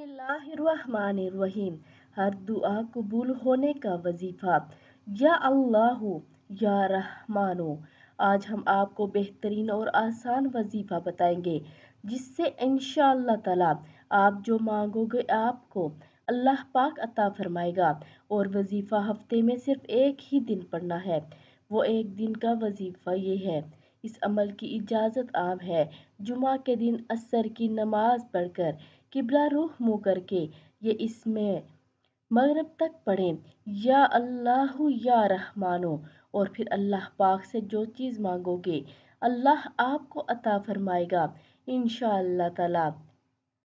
बिस्मिल्लाहिर्रहमानिर्रहीम हर दुआ कबूल होने का वजीफ़ा या अल्लाह या रहमानो आज हम आपको बेहतरीन और आसान वजीफ़ा बताएंगे जिससे इन ताला आप जो मांगोगे आपको अल्लाह पाक अता फरमाएगा और वजीफ़ा हफ्ते में सिर्फ एक ही दिन पढ़ना है वो एक दिन का वजीफ़ा ये है इस अमल की इजाज़त आम है जुमा के दिन असर की नमाज़ पढ़कर किबला रुख मुँह करके ये इसमें मगरब तक पढ़ें या अल्लाह या रहमानो और फिर अल्लाह पाक से जो चीज़ मांगोगे अल्लाह आपको अता फरमाएगा इन ताला